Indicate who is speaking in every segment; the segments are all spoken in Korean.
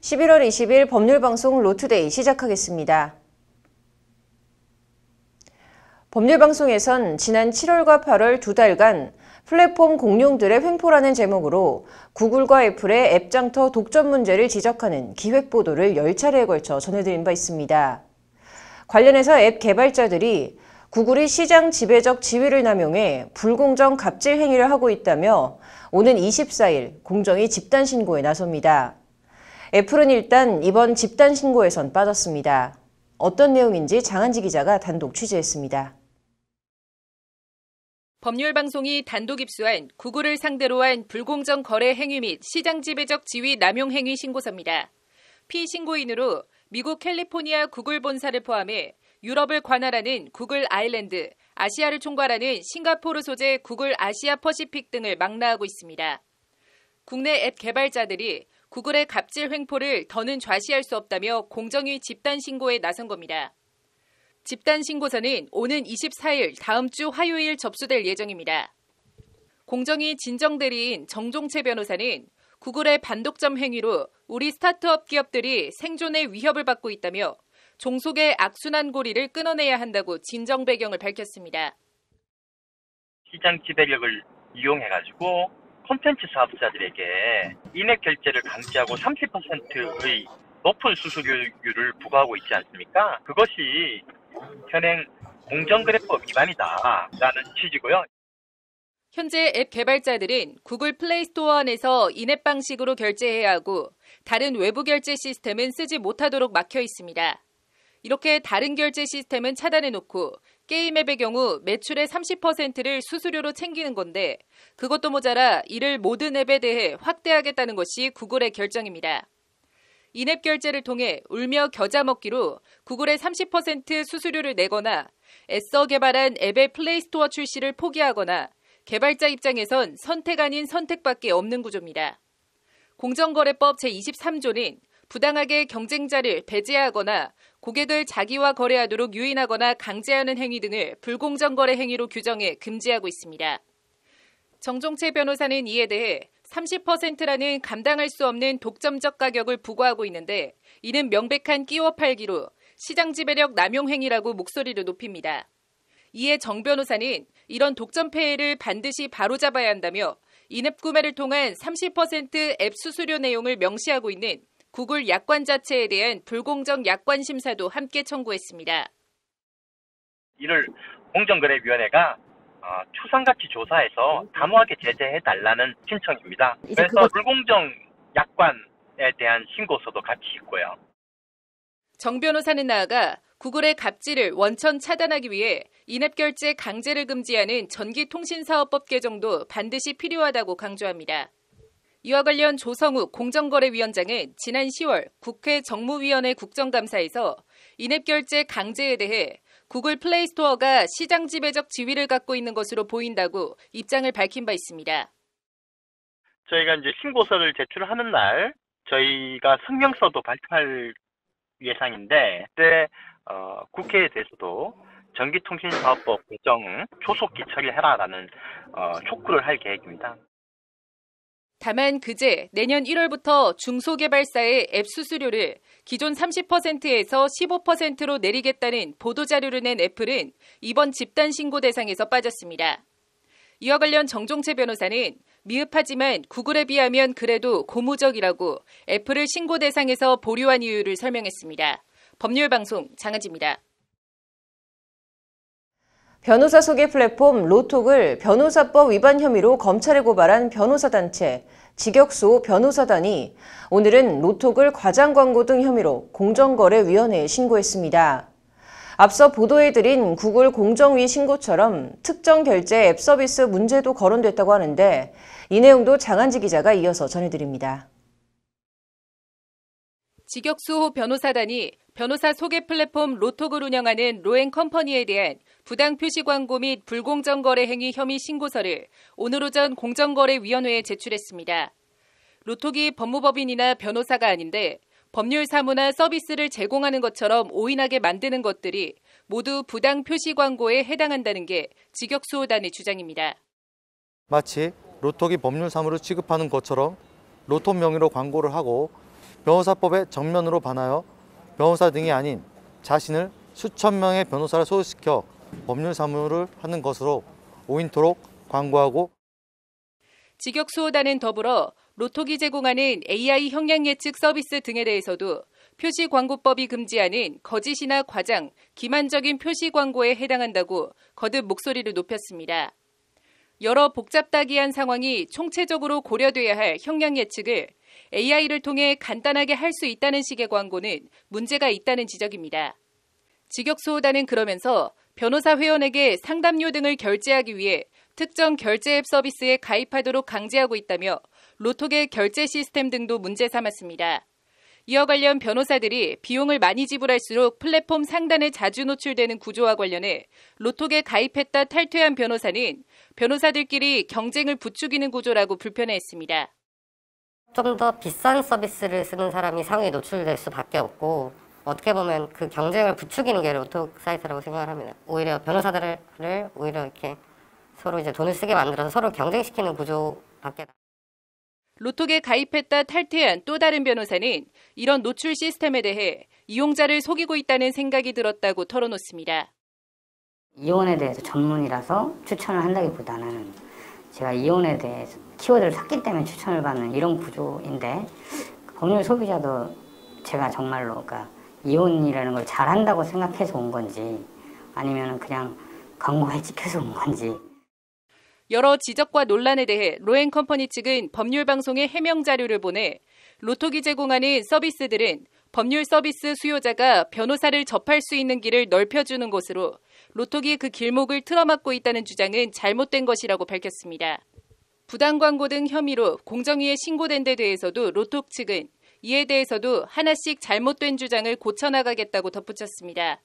Speaker 1: 11월 20일 법률방송 로투데이 시작하겠습니다. 법률방송에선 지난 7월과 8월 두 달간 플랫폼 공룡들의 횡포라는 제목으로 구글과 애플의 앱장터 독점 문제를 지적하는 기획보도를 10차례에 걸쳐 전해드린 바 있습니다. 관련해서 앱 개발자들이 구글이 시장 지배적 지위를 남용해 불공정 갑질 행위를 하고 있다며 오는 24일 공정위 집단 신고에 나섭니다. 애플은 일단 이번 집단 신고에선 빠졌습니다. 어떤 내용인지 장한지 기자가 단독 취재했습니다.
Speaker 2: 법률 방송이 단독 입수한 구글을 상대로 한 불공정 거래 행위 및 시장 지배적 지위 남용 행위 신고서입니다. 피신고인으로 미국 캘리포니아 구글 본사를 포함해 유럽을 관할하는 구글 아일랜드, 아시아를 총괄하는 싱가포르 소재 구글 아시아 퍼시픽 등을 망라하고 있습니다. 국내 앱 개발자들이 구글의 갑질 횡포를 더는 좌시할 수 없다며 공정위 집단 신고에 나선 겁니다. 집단 신고서는 오는 24일 다음 주 화요일 접수될 예정입니다. 공정위 진정 대리인 정종채 변호사는 구글의 반독점 행위로 우리 스타트업 기업들이 생존의 위협을 받고 있다며 종속의 악순환 고리를 끊어내야 한다고 진정 배경을 밝혔습니다.
Speaker 3: 시장 지배력을 이용해가지고 콘텐츠 사업자들에게 인앱 결제를 강제하고 30%의 높은 수수료율을 부과하고 있지 않습니까? 그것이 현행 공정거래법 위반이다라는 취지고요.
Speaker 2: 현재 앱 개발자들은 구글 플레이 스토어 안에서 인앱 방식으로 결제해야 하고 다른 외부 결제 시스템은 쓰지 못하도록 막혀 있습니다. 이렇게 다른 결제 시스템은 차단해 놓고 게임앱의 경우 매출의 30%를 수수료로 챙기는 건데 그것도 모자라 이를 모든 앱에 대해 확대하겠다는 것이 구글의 결정입니다. 인앱 결제를 통해 울며 겨자 먹기로 구글의 30% 수수료를 내거나 애써 개발한 앱의 플레이스토어 출시를 포기하거나 개발자 입장에선 선택 아닌 선택밖에 없는 구조입니다. 공정거래법 제23조는 부당하게 경쟁자를 배제하거나 고객을 자기와 거래하도록 유인하거나 강제하는 행위 등을 불공정 거래 행위로 규정해 금지하고 있습니다. 정종채 변호사는 이에 대해 30%라는 감당할 수 없는 독점적 가격을 부과하고 있는데 이는 명백한 끼워 팔기로 시장 지배력 남용 행위라고 목소리를 높입니다. 이에 정 변호사는 이런 독점 폐해를 반드시 바로잡아야 한다며 인앱 구매를 통한 30%앱 수수료 내용을 명시하고 있는 구글 약관 자체에 대한 불공정 약관 심사도 함께 청구했습니다.
Speaker 3: 이를 공정거래위원회가 추상같이 어, 조사해서 담호하게 제재해 달라는 신청입니다. 그래서 그거... 불공정 약관에 대한 신고서도 같이 있고요.
Speaker 2: 정 변호사는 나아가 구글의 갑질을 원천 차단하기 위해 인앱결제 강제를 금지하는 전기통신사업법 개정도 반드시 필요하다고 강조합니다. 이와 관련 조성욱 공정거래위원장은 지난 10월 국회 정무위원회 국정감사에서 인앱결제 강제에 대해 구글 플레이스토어가 시장 지배적 지위를 갖고 있는 것으로 보인다고 입장을 밝힌 바 있습니다.
Speaker 3: 저희가 이제 신고서를 제출하는 날 저희가 성명서도 발표할 예상인데 그때 어, 국회에 대해서도 전기통신사업법 개정 조속히 처리해라라는 어, 촉구를 할 계획입니다.
Speaker 2: 다만 그제 내년 1월부터 중소개발사의 앱 수수료를 기존 30%에서 15%로 내리겠다는 보도자료를 낸 애플은 이번 집단 신고 대상에서 빠졌습니다. 이와 관련 정종채 변호사는 미흡하지만 구글에 비하면 그래도 고무적이라고 애플을 신고 대상에서 보류한 이유를 설명했습니다. 법률 방송 장은지입니다.
Speaker 1: 변호사 소개 플랫폼 로톡을 변호사법 위반 혐의로 검찰에 고발한 변호사단체 직역소 변호사단이 오늘은 로톡을 과장 광고 등 혐의로 공정거래위원회에 신고했습니다. 앞서 보도해드린 구글 공정위 신고처럼 특정 결제 앱 서비스 문제도 거론됐다고 하는데 이 내용도 장한지 기자가 이어서 전해드립니다.
Speaker 2: 직역수호 변호사단이 변호사 소개 플랫폼 로톡을 운영하는 로엔컴퍼니에 대한 부당 표시 광고 및 불공정 거래 행위 혐의 신고서를 오늘 오전 공정거래위원회에 제출했습니다. 로톡이 법무법인이나 변호사가 아닌데 법률 사무나 서비스를 제공하는 것처럼 오인하게 만드는 것들이 모두 부당 표시 광고에 해당한다는 게 직역수호단의 주장입니다.
Speaker 3: 마치 로톡이 법률 사무를 취급하는 것처럼 로톡 명의로 광고를 하고 변호사법에 정면으로 반하여 변호사 등이 아닌 자신을 수천 명의 변호사를 소속시켜 법률 사무를 하는 것으로 오인토록 광고하고
Speaker 2: 직역수호단은 더불어 로톡이 제공하는 AI 형량 예측 서비스 등에 대해서도 표시 광고법이 금지하는 거짓이나 과장, 기만적인 표시 광고에 해당한다고 거듭 목소리를 높였습니다. 여러 복잡다기한 상황이 총체적으로 고려돼야 할 형량 예측을 AI를 통해 간단하게 할 수 있다는 식의 광고는 문제가 있다는 지적입니다. 직역수호단은 그러면서 변호사 회원에게 상담료 등을 결제하기 위해 특정 결제 앱 서비스에 가입하도록 강제하고 있다며 로톡의 결제 시스템 등도 문제 삼았습니다. 이와 관련 변호사들이 비용을 많이 지불할수록 플랫폼 상단에 자주 노출되는 구조와 관련해 로톡에 가입했다 탈퇴한 변호사는 변호사들끼리 경쟁을 부추기는 구조라고 불편해했습니다.
Speaker 4: 좀 더 비싼 서비스를 쓰는 사람이 상위 노출될 수밖에 없고 어떻게 보면 그 경쟁을 부추기는 게로또 사이트라고 생각을 합니다. 오히려 변호사들을 오히려 이렇게 서로 이제 돈을 쓰게 만들어서 서로 경쟁시키는 구조밖에.
Speaker 2: 로톡에 가입했다 탈퇴한 또 다른 변호사는 이런 노출 시스템에 대해 이용자를 속이고 있다는 생각이 들었다고 털어놓습니다.
Speaker 4: 이혼에 대해서 전문이라서 추천을 한다기보다는 제가 이혼에 대해서 키워드를 샀기 때문에 추천을 받는 이런 구조인데 법률 소비자도 제가 정말로 그러니까 이혼이라는 걸 잘한다고 생각해서 온 건지 아니면 그냥 광고에 찍혀서 온 건지.
Speaker 2: 여러 지적과 논란에 대해 로엔컴퍼니 측은 법률 방송에 해명 자료를 보내 로톡이 제공하는 서비스들은 법률 서비스 수요자가 변호사를 접할 수 있는 길을 넓혀주는 것으로 로톡이 그 길목을 틀어막고 있다는 주장은 잘못된 것이라고 밝혔습니다. 부당 광고 등 혐의로 공정위에 신고된 데 대해서도 로톡 측은 이에 대해서도 하나씩 잘못된 주장을 고쳐나가겠다고 덧붙였습니다.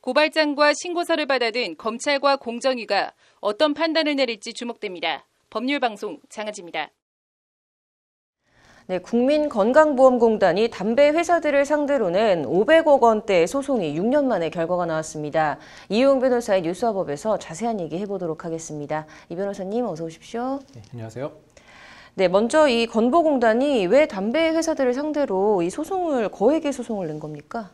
Speaker 2: 고발장과 신고서를 받아든 검찰과 공정위가 어떤 판단을 내릴지 주목됩니다. 법률방송 장아지입니다.
Speaker 1: 네, 국민건강보험공단이 담배 회사들을 상대로는 500억 원대의 소송이 6년 만에 결과가 나왔습니다. 이용 변호사의 뉴스화법에서 자세한 얘기 해보도록 하겠습니다. 이 변호사님 어서 오십시오. 네, 안녕하세요. 네, 먼저 이 건보공단이 왜 담배 회사들을 상대로 이 소송을 거액의 소송을 낸 겁니까?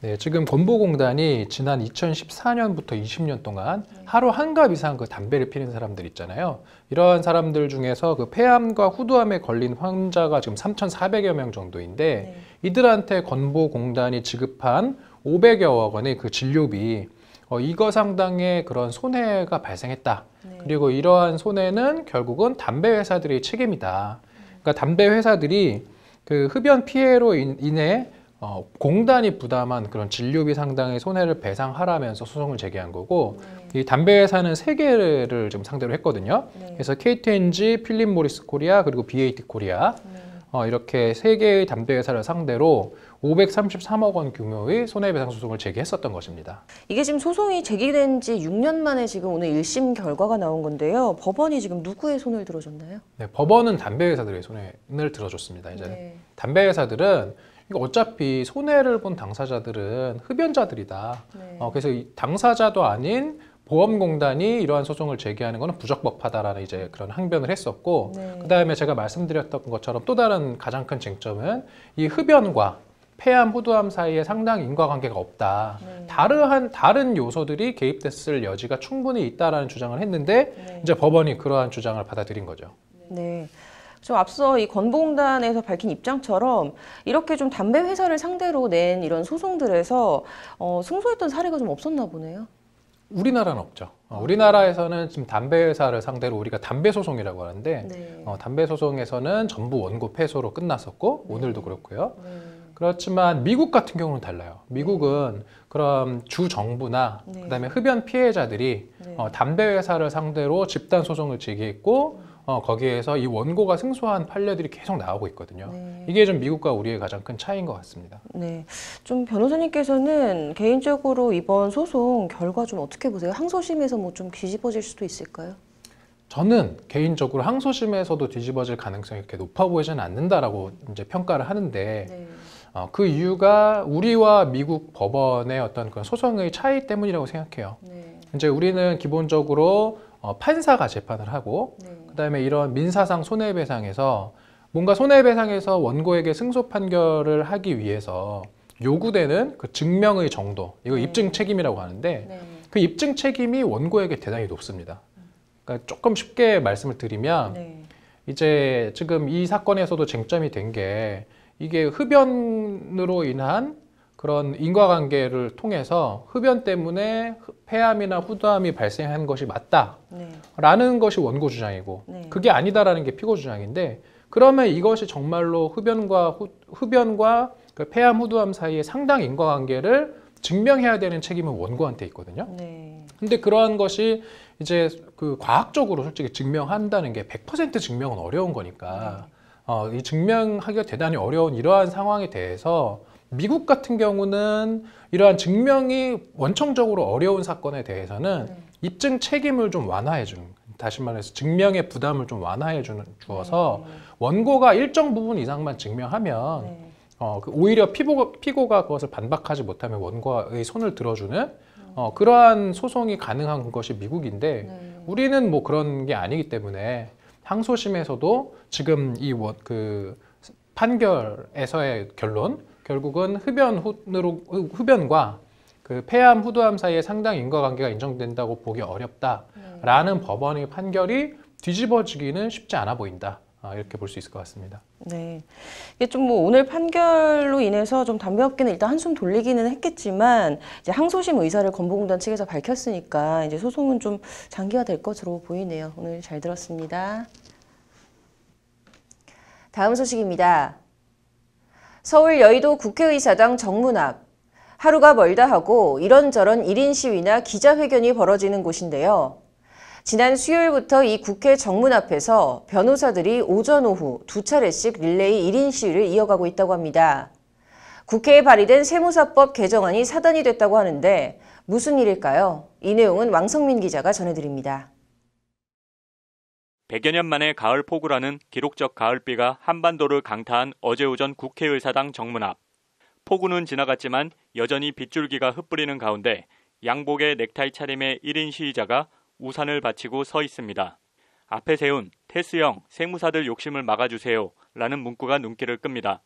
Speaker 4: 네, 지금 건보공단이 지난 2014년부터 20년 동안 네. 하루 한 갑 이상 그 담배를 피는 사람들 있잖아요. 이러한 사람들 중에서 그 폐암과 후두암에 걸린 환자가 지금 3,400여 명 정도인데 네. 이들한테 건보공단이 지급한 500여억 원의 그 진료비 어, 이거 상당의 그런 손해가 발생했다. 네. 그리고 이러한 손해는 결국은 담배 회사들의 책임이다. 그러니까 담배 회사들이 그 흡연 피해로 인해 어, 공단이 부담한 그런 진료비 상당의 손해를 배상하라면서 소송을 제기한 거고 네. 이 담배 회사는 세 개를 지 상대로 했거든요. 네. 그래서 KTNG, 필립 모리스 코리아 그리고 BAT 코리아 네. 어, 이렇게 세개의 담대회사를 상대로 533억 원 규모의 손해배상 소송을 제기했었던 것입니다.
Speaker 1: 이게 지금 소송이 제기된 지 6년 만에 지금 오늘 1심 결과가 나온 건데요. 법원이 지금 누구의 손을 들어줬나요?
Speaker 4: 네, 법원은 담배회사들의 손을 들어줬습니다. 이제 네. 담배회사들은 어차피 손해를 본 당사자들은 흡연자들이다. 네. 어, 그래서 당사자도 아닌 보험공단이 이러한 소송을 제기하는 것은 부적법하다라는 이제 그런 항변을 했었고 네. 그다음에 제가 말씀드렸던 것처럼 또 다른 가장 큰 쟁점은 이 흡연과 폐암, 호두암 사이에 상당히 인과관계가 없다. 네. 다른 다른 요소들이 개입됐을 여지가 충분히 있다라는 주장을 했는데 네. 이제 법원이 그러한 주장을 받아들인 거죠.
Speaker 1: 네. 네. 좀 앞서 이 건보공단에서 밝힌 입장처럼 이렇게 좀 담배 회사를 상대로 낸 이런 소송들에서 어, 승소했던 사례가 좀 없었나 보네요. 우리나라는 없죠.
Speaker 4: 어, 아. 우리나라에서는 지금 담배 회사를 상대로 우리가 담배 소송이라고 하는데 네. 어, 담배 소송에서는 전부 원고 패소로 끝났었고 네. 오늘도 그렇고요. 네. 그렇지만 미국 같은 경우는 달라요. 미국은 그럼 주 정부나 네. 그다음에 흡연 피해자들이 네. 어, 담배 회사를 상대로 집단 소송을 제기했고 음. 어, 거기에서 이 원고가 승소한 판례들이 계속 나오고 있거든요. 네. 이게 좀 미국과 우리의 가장 큰 차이인 것 같습니다.
Speaker 1: 네. 좀 변호사님께서는 개인적으로 이번 소송 결과 좀 어떻게 보세요? 항소심에서 뭐 좀 뒤집어질 수도 있을까요?
Speaker 4: 저는 개인적으로 항소심에서도 뒤집어질 가능성이 그렇게 높아 보이지는 않는다라고 이제 평가를 하는데 네. 어, 그 이유가 우리와 미국 법원의 어떤 그런 소송의 차이 때문이라고 생각해요. 네. 이제 우리는 기본적으로 어, 판사가 재판을 하고 네. 그다음에 이런 민사상 손해배상에서 뭔가 손해배상에서 원고에게 승소 판결을 하기 위해서 요구되는 그 증명의 정도, 이거 네. 입증 책임이라고 하는데 네. 그 입증 책임이 원고에게 대단히 높습니다. 그러니까 조금 쉽게 말씀을 드리면 네. 이제 지금 이 사건에서도 쟁점이 된 게 이게 흡연으로 인한 그런 인과관계를 통해서 흡연 때문에 폐암이나 후두암이 발생한 것이 맞다라는 네. 것이 원고 주장이고 네. 그게 아니다라는 게 피고 주장인데 그러면 이것이 정말로 흡연과 후, 흡연과 그 폐암 후두암 사이의 상당 인과관계를 증명해야 되는 책임은 원고한테 있거든요. 네. 근데 그러한 것이 이제 그 과학적으로 솔직히 증명한다는 게 100% 증명은 어려운 거니까 네. 어, 이 증명하기가 대단히 어려운 이러한 상황에 대해서 미국 같은 경우는 이러한 증명이 원청적으로 어려운 사건에 대해서는 네. 입증 책임을 좀 완화해 주는 다시 말해서 증명의 부담을 좀 완화해 주는 주어서 아, 네. 원고가 일정 부분 이상만 증명하면 네. 어, 그 오히려 피고, 피고가 그것을 반박하지 못하면 원고의 손을 들어주는 음. 어, 그러한 소송이 가능한 것이 미국인데 네. 우리는 뭐 그런 게 아니기 때문에 항소심에서도 지금 이그 판결에서의 결론 결국은 흡연으 흡연과 그 폐암, 후두암 사이에 상당 인과관계가 인정된다고 보기 어렵다라는 네. 법원의 판결이 뒤집어지기는 쉽지 않아 보인다. 아, 이렇게 볼 수 있을 것 같습니다.
Speaker 1: 네. 이게 좀뭐 오늘 판결로 인해서 좀 담배업계는 일단 한숨 돌리기는 했겠지만 이제 항소심 의사를 건보공단 측에서 밝혔으니까 이제 소송은 좀 장기화될 것으로 보이네요. 오늘 잘 들었습니다. 다음 소식입니다. 서울 여의도 국회의사당 정문 앞 하루가 멀다 하고 이런저런 1인 시위나 기자회견이 벌어지는 곳인데요. 지난 수요일부터 이 국회 정문 앞에서 변호사들이 오전 오후 두 차례씩 릴레이 1인 시위를 이어가고 있다고 합니다. 국회에 발의된 세무사법 개정안이 사단이 됐다고 하는데 무슨 일일까요? 이 내용은 왕성민 기자가 전해드립니다.
Speaker 3: 100여 년 만에 가을 폭우라는 기록적 가을비가 한반도를 강타한 어제 오전 국회의사당 정문 앞. 폭우는 지나갔지만 여전히 빗줄기가 흩뿌리는 가운데 양복에 넥타이 차림의 1인 시위자가 우산을 바치고서 있습니다. 앞에 세운 테스형 세무사들 욕심을 막아주세요 라는 문구가 눈길을 끕니다.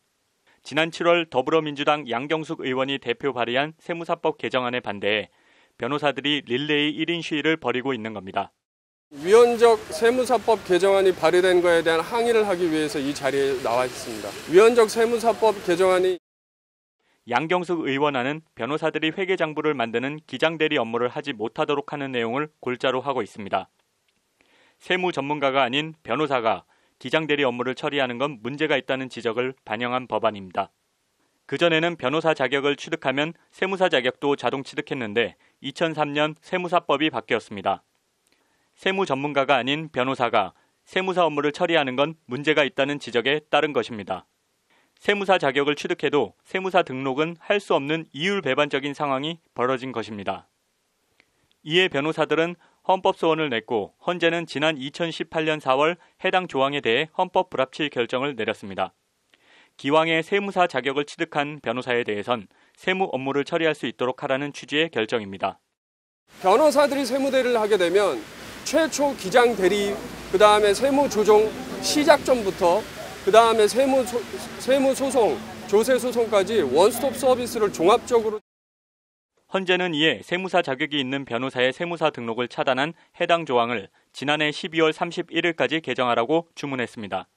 Speaker 3: 지난 7월 더불어민주당 양경숙 의원이 대표 발의한 세무사법 개정안에 반대해 변호사들이 릴레이 1인 시위를 벌이고 있는 겁니다.
Speaker 4: 위헌적 세무사법 개정안이 발의된 것에 대한 항의를 하기 위해서 이
Speaker 3: 자리에 나와 있습니다. 위헌적 세무사법 개정안이 양경숙 의원안은 변호사들이 회계 장부를 만드는 기장대리 업무를 하지 못하도록 하는 내용을 골자로 하고 있습니다. 세무 전문가가 아닌 변호사가 기장대리 업무를 처리하는 건 문제가 있다는 지적을 반영한 법안입니다. 그전에는 변호사 자격을 취득하면 세무사 자격도 자동 취득했는데 2003년 세무사법이 바뀌었습니다. 세무 전문가가 아닌 변호사가 세무사 업무를 처리하는 건 문제가 있다는 지적에 따른 것입니다. 세무사 자격을 취득해도 세무사 등록은 할 수 없는 이율 배반적인 상황이 벌어진 것입니다. 이에 변호사들은 헌법소원을 냈고 헌재는 지난 2018년 4월 해당 조항에 대해 헌법 불합치 결정을 내렸습니다. 기왕에 세무사 자격을 취득한 변호사에 대해선 세무 업무를 처리할 수 있도록 하라는 취지의 결정입니다.
Speaker 4: 변호사들이 세무대를 하게 되면 최초 기장 대리, 그 다음에 세무 조정 시작 전부터 그 다음에 세무, 소, 세무 소송, 조세 소송까지 원스톱 서비스를 종합적으로
Speaker 3: 헌재는 이에 세무사 자격이 있는 변호사의 세무사 등록을 차단한 해당 조항을 지난해 12월 31일까지 개정하라고 주문했습니다.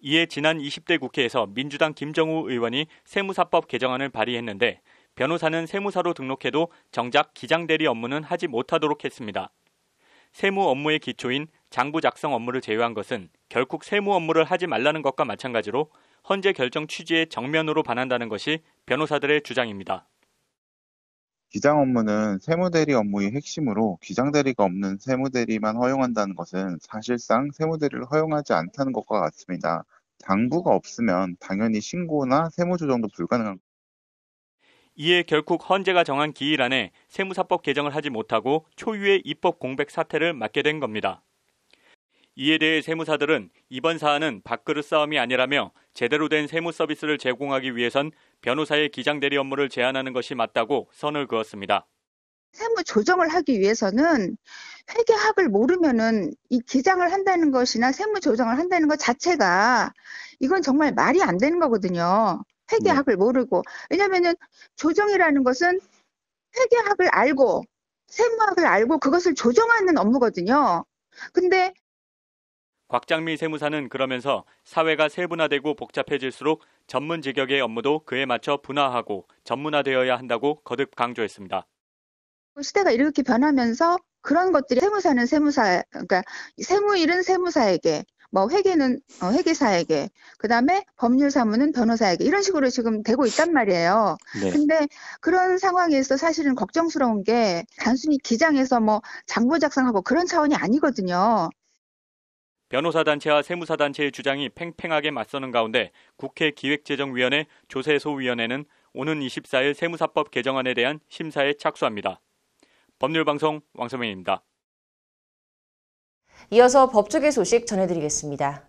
Speaker 3: 이에 지난 20대 국회에서 민주당 김정우 의원이 세무사법 개정안을 발의했는데 변호사는 세무사로 등록해도 정작 기장대리 업무는 하지 못하도록 했습니다. 세무 업무의 기초인 장부 작성 업무를 제외한 것은 결국 세무 업무를 하지 말라는 것과 마찬가지로 헌재 결정 취지에 정면으로 반한다는 것이 변호사들의 주장입니다. 기장 업무는 세무대리 업무의 핵심으로 기장대리가 없는 세무대리만 허용한다는 것은 사실상 세무대리를 허용하지 않다는 것과 같습니다. 장부가 없으면 당연히 신고나 세무조정도 불가능한 이에 결국 헌재가 정한 기일 안에 세무사법 개정을 하지 못하고 초유의 입법 공백 사태를 맞게 된 겁니다. 이에 대해 세무사들은 이번 사안은 밥그릇 싸움이 아니라며 제대로 된 세무 서비스를 제공하기 위해선 변호사의 기장 대리 업무를 제한하는 것이 맞다고 선을 그었습니다.
Speaker 1: 세무 조정을 하기 위해서는 회계학을 모르면은 이 기장을 한다는 것이나 세무 조정을 한다는 것 자체가 이건 정말 말이 안 되는 거거든요. 회계학을 네. 모르고 왜냐면은 조정이라는 것은 회계학을 알고 세무학을 알고 그것을 조정하는 업무거든요. 근데
Speaker 3: 곽장미 세무사는 그러면서 사회가 세분화되고 복잡해질수록 전문 직역의 업무도 그에 맞춰 분화하고 전문화되어야 한다고 거듭 강조했습니다.
Speaker 1: 시대가 이렇게 변하면서 그런 것들이 세무사는 세무사, 그러니까 세무일은 세무사에게, 뭐 회계는 어, 회계사에게 그다음에 법률 사무는 변호사에게 이런 식으로 지금 되고 있단 말이에요. 네. 근데 그런 상황에서 사실은 걱정스러운 게 단순히 기장에서 뭐 장부 작성하고 그런 차원이 아니거든요.
Speaker 3: 변호사 단체와 세무사 단체의 주장이 팽팽하게 맞서는 가운데 국회 기획재정위원회 조세소위원회는 오는 24일 세무사법 개정안에 대한 심사에 착수합니다. 법률방송 왕성명입니다
Speaker 1: 이어서 법조계 소식 전해드리겠습니다.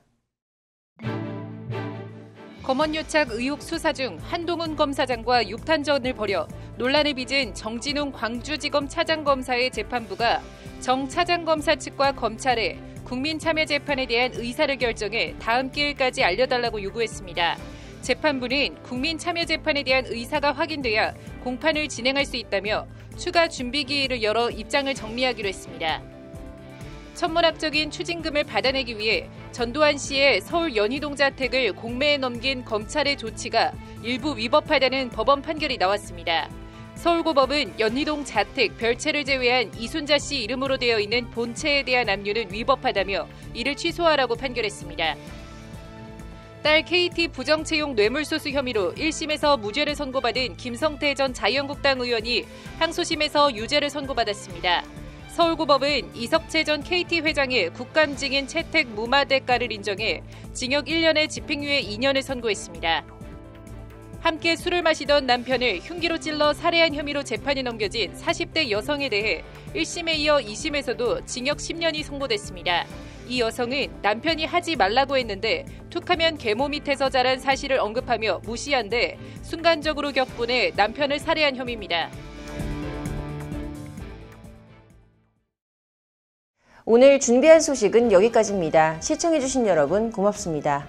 Speaker 2: 검언유착 의혹 수사 중 한동훈 검사장과 육탄전을 벌여 논란을 빚은 정진웅 광주지검 차장검사의 재판부가 정 차장검사 측과 검찰에 국민참여재판에 대한 의사를 결정해 다음 기일까지 알려달라고 요구했습니다. 재판부는 국민참여재판에 대한 의사가 확인돼야 공판을 진행할 수 있다며 추가 준비 기일을 열어 입장을 정리하기로 했습니다. 천문학적인 추징금을 받아내기 위해 전두환 씨의 서울 연희동 자택을 공매에 넘긴 검찰의 조치가 일부 위법하다는 법원 판결이 나왔습니다. 서울고법은 연희동 자택 별채를 제외한 이순자 씨 이름으로 되어 있는 본체에 대한 압류는 위법하다며 이를 취소하라고 판결했습니다. 딸 KT 부정채용 뇌물소수 혐의로 1심에서 무죄를 선고받은 김성태 전 자유한국당 의원이 항소심에서 유죄를 선고받았습니다. 서울고법은 이석채 전 KT 회장의 국감증인 채택 무마 대가를 인정해 징역 1년에 집행유예 2년을 선고했습니다. 함께 술을 마시던 남편을 흉기로 찔러 살해한 혐의로 재판에 넘겨진 40대 여성에 대해 1심에 이어 2심에서도 징역 10년이 선고됐습니다. 이 여성은 남편이 하지 말라고 했는데 툭하면 계모 밑에서 자란 사실을 언급하며 무시한데 순간적으로 격분해 남편을 살해한 혐의입니다.
Speaker 1: 오늘 준비한 소식은 여기까지입니다. 시청해주신 여러분 고맙습니다.